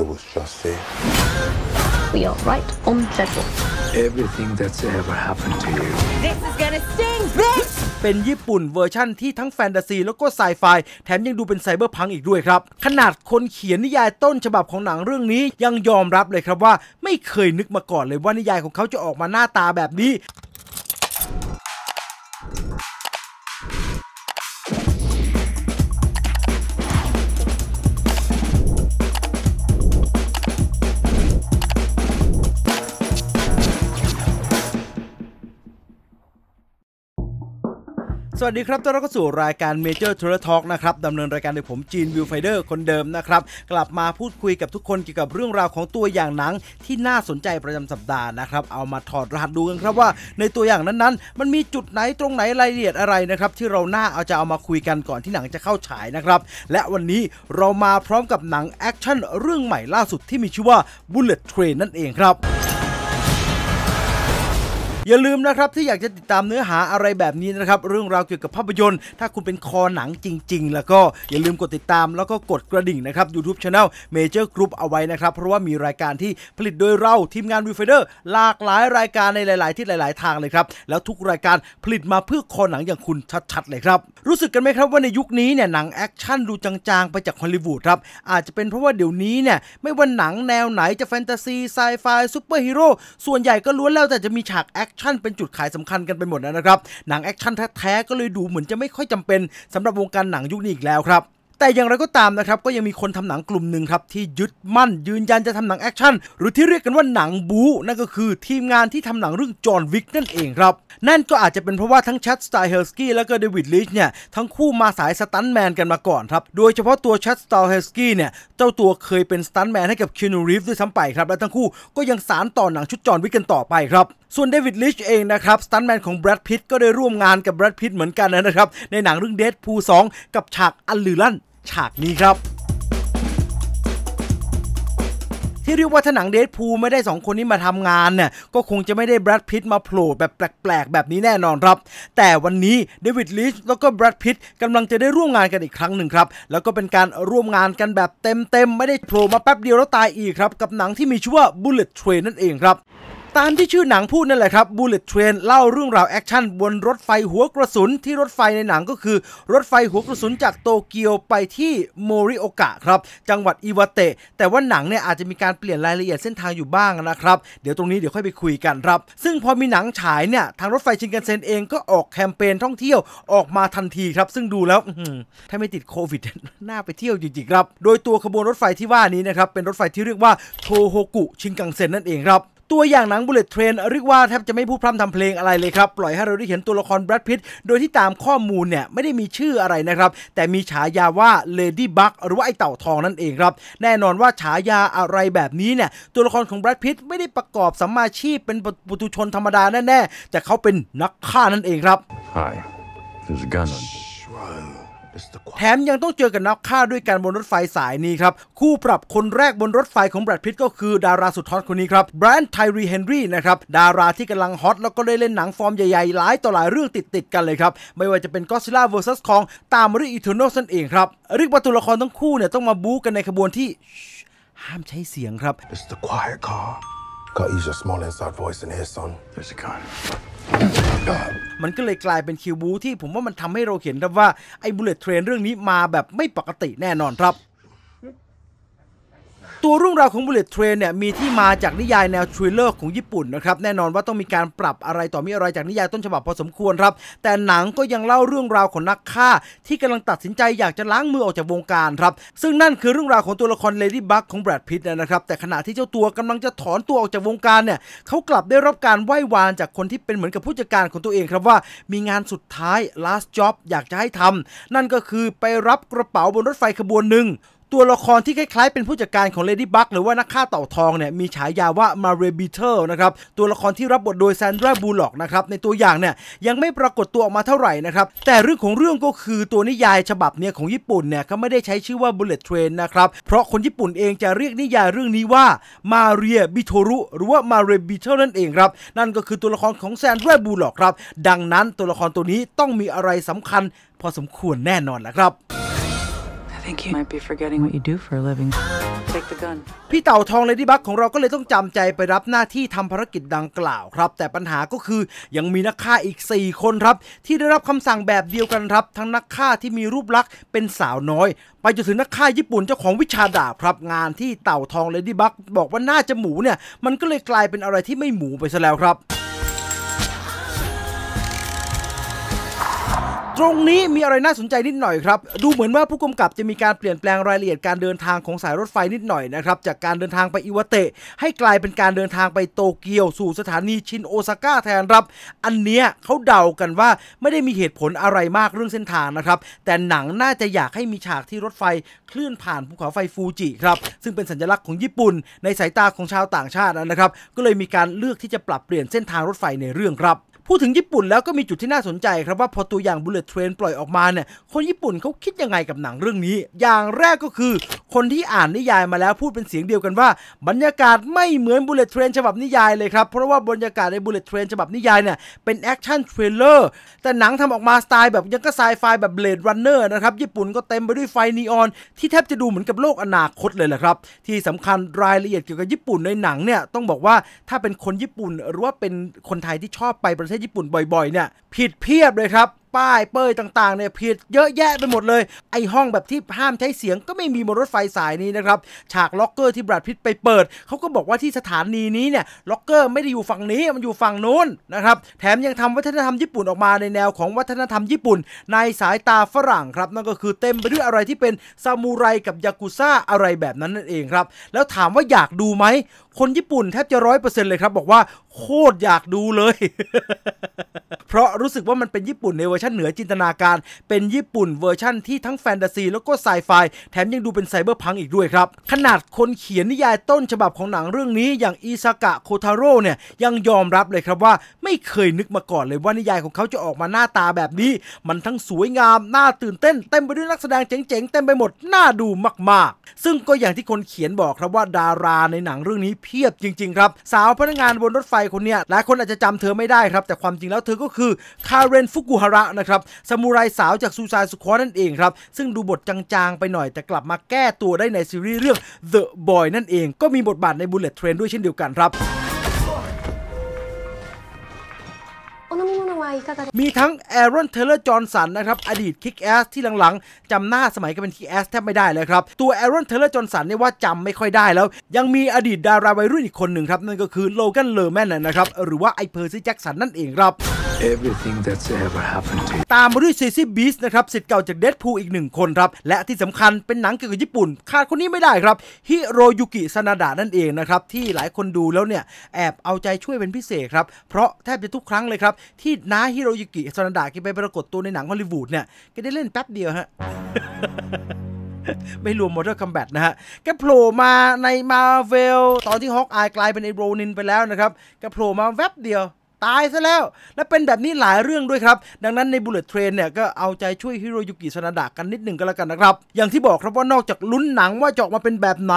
It was just t h e r We are right on schedule. Everything that's ever happened to you. This is gonna sting, bitch! เป็นญี่ปุ่นเวอร์ชั่นที่ทั้งแฟนตาซี แล้วก็ไซไฟ แถมยังดูเป็นไซเบอร์พังอีกด้วยครับ ขนาดคนเขียนนิยายต้นฉบับของหนังเรื่องนี้ ยังยอมรับเลยครับว่าไม่เคยนึกมาก่อนเลยว่านิยายของเขาจะออกมาหน้าตาแบบนี้สวัสดีครับต้อนรับเข้าสู่รายการ Major t o u r Talk นะครับดำเนินรายการโดยผมจีนวิวไฟเดอร์คนเดิมนะครับกลับมาพูดคุยกับทุกคนเกี่ยวกับเรื่องราวของตัวอย่างหนังที่น่าสนใจประจำสัปดาห์นะครับเอามาถอดรหัสดูกันครับว่า ในตัวอย่างนั้นๆ มันมีจุดไหนตรงไหนรายละเอียดอะไรนะครับที่เราน่าเอาจะเอามาคุยกันก่อนที่หนังจะเข้าฉายนะครับ และวันนี้เรามาพร้อมกับหนังแอคชั่นเรื่องใหม่ล่าสุดที่มีชื่อว่า Bullet Train นั่นเองครับอย่าลืมนะครับ ที่อยากจะติดตามเนื้อหาอะไรแบบนี้นะครับ เรื่องราวเกี่ยวกับภาพยนตร์ ถ้าคุณเป็นคอหนังจริงๆ แล้วก็อย่าลืมกดติดตามแล้วก็กดกระดิ่งนะครับยูทูบชาแนลเมเจอร์กรุ๊ปเอาไว้นะครับ เพราะว่ามีรายการที่ผลิตโดยเราทีมงานวิวเฟเดอร์หลากหลายรายการในหลายๆ ที่หลายๆ ทางเลยครับ แล้วทุกรายการผลิตมาเพื่อคอหนังอย่างคุณชัดๆเลยครับรู้สึกกันไหมครับว่าในยุคนี้เนี่ยหนังแอคชั่นดูจางๆไปจากฮอลลีวูดครับอาจจะเป็นเพราะว่าเดี๋ยวนี้เนี่ยไม่ว่าหนังแนวไหนจะแฟนตาซีไซไฟซูเปอร์ฮีโร่ส่วนใหญ่ก็ล้วนแล้วแต่จะมีฉากแอคคชั่นเป็นจุดขายสำคัญกันไปหมดนะครับ หนังแอคชั่นแท้ๆ ก็เลยดูเหมือนจะไม่ค่อยจำเป็น สำหรับวงการหนังยุคนี้อีกแล้วครับแต่อย่างไรก็ตามนะครับ ก็ยังมีคนทำหนังกลุ่มหนึ่งครับ ที่ยึดมั่น ยืนยันจะทำหนังแอคชั่นหรือที่เรียกกันว่าหนังบู๊นั่นก็คือทีมงานที่ทำหนังเรื่องจอห์นวิกนั่นเองครับนั่นก็อาจจะเป็นเพราะว่าทั้งชัดสไตล์เฮลสกี้และก็เดวิดลิชเนี่ยทั้งคู่มาสายสตันแมนกันมาก่อนครับ โดยเฉพาะตัวชัดสไตล์เฮลสกี้เนี่ย เจ้าตัวเคยเป็นสตันแมนให้กับคิโนริฟด้วยซ้ำไปครับและทั้งคู่ก็ยังสารต่อหนังชุดจอห์นวิกกันต่อไปครับส่วนเดวิดลิชเองนะครับสตันแมนของแบรดพิตก็ได้ร่วมงานกับแบรดพิตเหมือนกันนะครับในหนังเรื่องเดดพูงกับฉากอันลือลั่นฉากนี้ครับที่เรียกว่าถหนังเดทพูไม่ได้ 2 คนนี้มาทำงานเนี่ยก็คงจะไม่ได้แบรดพิตมาโผล่แบบแปลก ๆ แบบนี้แน่นอนครับ แต่วันนี้เดวิดลิชแล้วก็แบรดพิตกำลังจะได้ร่วมงานกันอีกครั้งหนึ่งครับแล้วก็เป็นการร่วมงานกันแบบเต็มๆ ไม่ได้โผล่มาแป๊บเดียวแล้วตายอีกครับกับหนังที่มีชื่อว่า Bullet Train นั่นเองครับตามที่ชื่อหนังพูดนั่นแหละครับ Bullet Train เล่าเรื่องราวแอคชั่นบนรถไฟหัวกระสุน ที่รถไฟในหนังก็คือรถไฟหัวกระสุนจากโตเกียวไปที่โมริโอกะครับ จังหวัดอิวาเตะแต่ว่าหนังเนี่ยอาจจะมีการเปลี่ยนรายละเอียดเส้นทางอยู่บ้างนะครับ เดี๋ยวตรงนี้เดี๋ยวค่อยไปคุยกันครับ ซึ่งพอมีหนังฉายเนี่ย ทางรถไฟชินกันเซ็นเองก็ออกแคมเปญท่องเที่ยวออกมาทันทีครับซึ่งดูแล้วถ้าไม่ติดโควิดน่าไปเที่ยวจริงๆครับโดยตัวขบวนรถไฟที่ว่านี้นะครับเป็นรถไฟที่เรียกว่าโทโฮกุชินกังเซ็นนั่นเองครับตัวอย่างหนังบุเลตเทรนเรียกว่า แทบจะไม่พูดพร่ำทำเพลงอะไรเลยครับปล่อยให้เราได้เห็นตัวละครแบรดพิตโดยที่ตามข้อมูลเนี่ย ไม่ได้มีชื่ออะไรนะครับ แต่มีฉายาว่าเลดี้บักหรือว่าไอเต่าทองนั่นเองครับ แน่นอนว่าฉายาอะไรแบบนี้เนี่ย ตัวละครของแบรดพิตไม่ได้ประกอบสัมมาชีพเป็นปุถุชนธรรมดาแน่ๆ แต่เขาเป็นนักฆ่านั่นเองครับ Hi, there's a gun on. แถมยังต้องเจอกับนักฆ่าด้วยกันบนรถไฟสายนี้ครับ คู่ปรับคนแรกบนรถไฟของแบรดพิตก็คือดาราสุดฮอตคนนี้ครับแบรนด์ไทรีเฮนรี่นะครับ ดาราที่กำลังฮอตแล้วก็ได้เล่นหนังฟอร์มใหญ่ๆหลายต่อหลายเรื่องติดๆกันเลยครับ ไม่ว่าจะเป็นก็ซิล่าเวอร์ซัสของตามมาด้วยอีเทอร์โนสนั่นเองครับเรียกว่าตัวละครทั้งคู่เนี่ยต้องมาบู๊กันในขบวนที่ ห้ามใช้เสียงครับ It's the quiet car. g o t use your small inside voice in here, son. There's a gun. มันก็เลยกลายเป็นคิวบูที่ผมว่ามันทำให้เราเห็นครับว่า ไอ้บุลเลตเทรนเรื่องนี้มาแบบไม่ปกติแน่นอนครับตัวเรื่องราวของ Bullet Train เนี่ยมีที่มาจากนิยายแนวทริลเลอร์ของญี่ปุ่นนะครับ แน่นอนว่าต้องมีการปรับอะไรต่อมีอะไรจากนิยายต้นฉบับพอสมควรครับ แต่หนังก็ยังเล่าเรื่องราวของนักฆ่า ที่กำลังตัดสินใจอยากจะล้างมือออกจากวงการครับ ซึ่งนั่นคือเรื่องราวของตัวละครเลดี้บัคของแบรดพิตต์นะครับ แต่ขณะที่เจ้าตัวกำลังจะถอนตัวออกจากวงการเนี่ยเขากลับได้รับการไหว้วานจากคนที่เป็นเหมือนกับผู้จัดการของตัวเองครับว่า มีงานสุดท้าย last job อยากจะให้ทำนั่นก็คือไปรับกระเป๋าบนรถไฟขบวนหนึ่งตัวละครที่คล้ายๆเป็นผู้จัดการของเลดี้บัคหรือว่า นักฆ่าเต่าทองเนี่ยมีฉายาว่ามาเรบิเท์นะครับตัวละครที่รับบทโดยแซนดราบูลล็อกนะครับในตัวอย่างเนี่ยยังไม่ปรากฏตัวออกมาเท่าไหร่นะครับแต่เรื่องของเรื่องก็คือตัวนิยายฉบับเนี่ยของญี่ปุ่นเนี่ยก็ไม่ได้ใช้ชื่อว่า Bullet Train นะครับเพราะคนญี่ปุ่นเองจะเรียกนิยายเรื่องนี้ว่ามาเรียบิโทรุหรือว่ามาเรบิเท์นั่นเองครับนั่นก็คือตัวละครของแซนดราบูล็อกครับดังนั้นตัวละครตัวนี้ต้องมีอะไรสำคัญ พอสมควรแน่นอนแหละครับ think you might be forgetting what you do for a living. Take the gun. พี่เต่าทองเลดี้บัคของเราก็เลยต้องจำใจไปรับหน้าที่ทำภารกิจดังกล่าวครับ แต่ปัญหาก็คือยังมีนักฆ่าอีก 4 คนครับ ที่ได้รับคำสั่งแบบเดียวกันครับ ทั้งนักฆ่าที่มีรูปลักษณ์เป็นสาวน้อย ไปจนถึงนักฆ่าญี่ปุ่นเจ้าของวิชาดาบครับงานที่เต่าทองเลดี้บัคบอกว่าหน้าจะหมูเนี่ย มันก็เลยกลายเป็นอะไรที่ไม่หมูไปซะแล้วครับตรงนี้มีอะไรน่าสนใจนิดหน่อยครับดูเหมือนว่าผู้กำกับจะมีการเปลี่ยนแปลงรายละเอียดการเดินทางของสายรถไฟนิดหน่อยนะครับ จากการเดินทางไปอิวาเตะให้กลายเป็นการเดินทางไปโตเกียวสู่สถานีชินโอซาก้าแทนครับ อันเนี้ยเขาเดากันว่าไม่ได้มีเหตุผลอะไรมากเรื่องเส้นทางนะครับ แต่หนังน่าจะอยากให้มีฉากที่รถไฟเคลื่อนผ่านภูเขาไฟฟูจิครับซึ่งเป็นสัญลักษณ์ของญี่ปุ่นในสายตาของชาวต่างชาตินะครับ ก็เลยมีการเลือกที่จะปรับเปลี่ยนเส้นทางรถไฟในเรื่องครับพูดถึงญี่ปุ่นแล้วก็มีจุดที่น่าสนใจครับว่าพอตัวอย่าง Bullet Train ปล่อยออกมาเนี่ยคนญี่ปุ่นเขาคิดยังไงกับหนังเรื่องนี้ อย่างแรกก็คือคนที่อ่านนิยายมาแล้วพูดเป็นเสียงเดียวกันว่า บรรยากาศไม่เหมือนบุลเลตเทรนฉบับนิยายเลยครับ เพราะว่าบรรยากาศในบุลเลตเทรนฉบับนิยายเนี่ยเป็นแอคชั่นเทรลเลอร์แต่หนังทำออกมาสไตล์แบบยังก็ไซไฟแบบเบลดรันเนอร์นะครับ ญี่ปุ่นก็เต็มไปด้วยไฟนีออน ที่แทบจะดูเหมือนกับโลกอนาคตเลยแหละครับ ที่สำคัญรายละเอียดเกี่ยวกับญี่ปุ่นในหนังเนี่ยต้องบอกว่าถ้าเป็นคนญี่ปุ่นหรือว่าเป็นคนไทยที่ชอบไปประเทศญี่ปุ่นบ่อยๆเนี่ยผิดเพียบเลยครับป้ายเป้ยต่างๆเนี่ยผิดเยอะแยะไปหมดเลย ไอห้องแบบที่ห้ามใช้เสียงก็ไม่มีบนรถไฟสายนี้นะครับ ฉากล็อกเกอร์ที่บรัดพิตไปเปิด เขาก็บอกว่าที่สถานีนี้เนี่ย ล็อกเกอร์ไม่ได้อยู่ฝั่งนี้มันอยู่ฝั่งนู้นนะครับแถมยังทำวัฒนธรรมญี่ปุ่นออกมาในแนวของวัฒนธรรมญี่ปุ่น ในสายตาฝรั่งครับ นั่นก็คือเต็มไปด้วยอะไรที่เป็นซามูไรกับยากุซ่าอะไรแบบนั้นนั่นเองครับ แล้วถามว่าอยากดูไหมคนญี่ปุ่นแทบจะร้อยเปอร์เซ็นต์เลยครับ บอกว่าโคตรอยากดูเลย เพราะรู้สึกว่ามันเป็นญี่ปุ่นในเวอร์ชันเหนือจินตนาการ เป็นญี่ปุ่นเวอร์ชั่นที่ทั้งแฟนตาซีแล้วก็ไซไฟแถมยังดูเป็นไซเบอร์พังอีกด้วยครับ ขนาดคนเขียนนิยายต้นฉบับของหนังเรื่องนี้ อย่างอิซากะโคทาโร่เนี่ยยังยอมรับเลยครับว่าไม่เคยนึกมาก่อนเลยว่านิยายของเขาจะออกมาหน้าตาแบบนี้ มันทั้งสวยงามน่าตื่นเต้นเต็มไปด้วยนักแสดงเจ๋งๆเต็มไปหมดน่าดูมาก ๆ ซึ่งก็อย่างที่คนเขียนบอกครับว่าดาราในหนังเรื่องนี้เพียบจริง ๆ ครับ สาวพนักงานบนรถไฟคนเนี้ยหลายคนอาจจะจำเธอไม่ได้ครับ แต่ความจริงแล้วเธอก็คือคาเรนฟุกุฮาระนะครับสมูไรสาวจากซูซายสุคอนั่นเองครับ ซึ่งดูบทจางๆ ไปหน่อยแต่กลับมาแก้ตัวได้ในซีรีส์เรื่อง The Boy นั่นเอง ก็มีบทบาทใน Bullet Train ด้วยเช่นเดียวกันครับมีทั้งแอรอนเทเลอร์จอห์นสันนะครับ อดีตคิกแอสที่หลังๆจำหน้าสมัยก็เป็นคิกแอสแทบไม่ได้เลยครับ ตัวแอรอนเทเลอร์จอห์นสันเนี่ยว่าจำไม่ค่อยได้แล้ว ยังมีอดีตดาราวัยรุ่นอีกคนหนึ่งครับ นั่นก็คือโลแกนเลอร์แมนนะครับ หรือว่าไอเพอร์ซี่แจ็คสันนั่นเองครับ Everything that's ever happened to ตามมาด้วยเซซี่บีสนะครับสิทธิ์เก่าจากเดดพูลอีกหนึ่งคนครับ และที่สำคัญเป็นหนังเกี่ยวกับญี่ปุ่นขาดคนนี้ไม่ได้ครับฮิโรยุกิซานาดะนั่นเองนะครับที่หลายคนดูแล้วเนี่ยแอบเอาใจช่วยเป็นพิเศษครับเพราะแทบจะทุกครั้งเลยครับที่น้าฮิโรยุกิซานาดะแไปปรากฏตัวในหนังฮอลลีวูดเนี่ยแ็ได้เล่นแป๊บเดียวฮะ ไม่รวมมอเตอร์คัมแบทนะฮะแ็โผล่มาในมาเวลตอนที่ฮอกอายกลายเป็นไอโรนินไปแล้วนะครับแ็โผล่มาแวบเดียวตายซะแล้วและเป็นแบบนี้หลายเรื่องด้วยครับ ดังนั้นในบุลเลตเทรนเนี่ยก็เอาใจช่วยฮิโรยุกิซนาดะกันนิดหนึ่งก็แล้วกันนะครับ อย่างที่บอกครับว่านอกจากลุ้นหนังว่าจะออกมาเป็นแบบไหน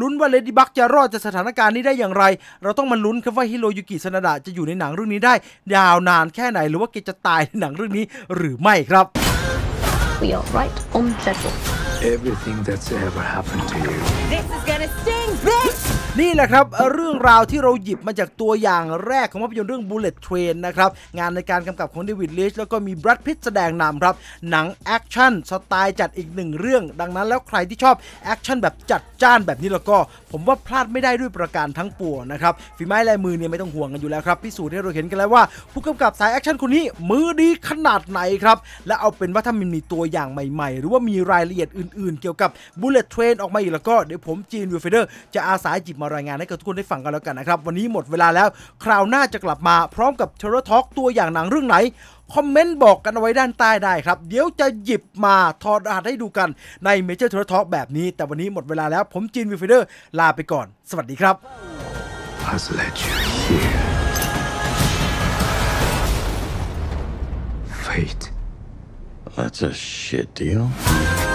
ลุ้นว่าเลดี้บักจะรอดจากสถานการณ์นี้ได้อย่างไรเราต้องมาลุ้นครับว่าฮิโรยุกิซนาดะจะอยู่ในหนังเรื่องนี้ได้ยาวนานแค่ไหนหรือว่าแกจะตายในหนังเรื่องนี้หรือไม่ครับ We are right on schedule. Everything that's ever happened to you. This is gonna s t i c นี่แหละครับ เรื่องราวที่เราหยิบมาจากตัวอย่างแรก ของภาพยนตร์เรื่อง Bullet Train นะครับ งานในการกำกับของเดวิดลิชแล้วก็มีแบรดพิตแสดงนำครับ หนังแอคชั่นสไตล์จัดอีกหนึ่งเรื่อง ดังนั้นแล้วใครที่ชอบแอคชั่นแบบจัดจ้านแบบนี้แล้วก็ผมว่าพลาดไม่ได้ด้วยประการทั้งปวงนะครับฝีไม้ลายมือเนี่ยไม่ต้องห่วงกันอยู่แล้วครับพิสูจน์ให้เราเห็นกันแล้วว่า ผู้กำกับสายแอคชั่นคนนี้มือดีขนาดไหนครับและเอาเป็นว่าถ้ามันมีตัวอย่างใหม่ๆ หรือว่ามีรายละเอียดอื่นๆ เกี่ยวกับ Bullet Train ออกมาอีกแล้วก็เดี๋ยวผมจีนวิลเฟเดอร์จะอาสาหยิบมาารายงานให้กับทุกคนได้ฟังกันแล้วกันนะครับ วันนี้หมดเวลาแล้วคราวหน้าจะกลับมาพร้อมกับเทโลทอกตัวอย่างหนังเรื่องไหน คอมเมนต์บอกกันเอาไว้ด้านใต้ได้ครับ เดี๋ยวจะหยิบมาทอดรหัสให้ดูกันในเมเจอร์เทโลทอกแบบนี้ แต่วันนี้หมดเวลาแล้วผมจีนวิฟเดอร์ลาไปก่อน สวัสดีครับ Fate. That's a shit deal.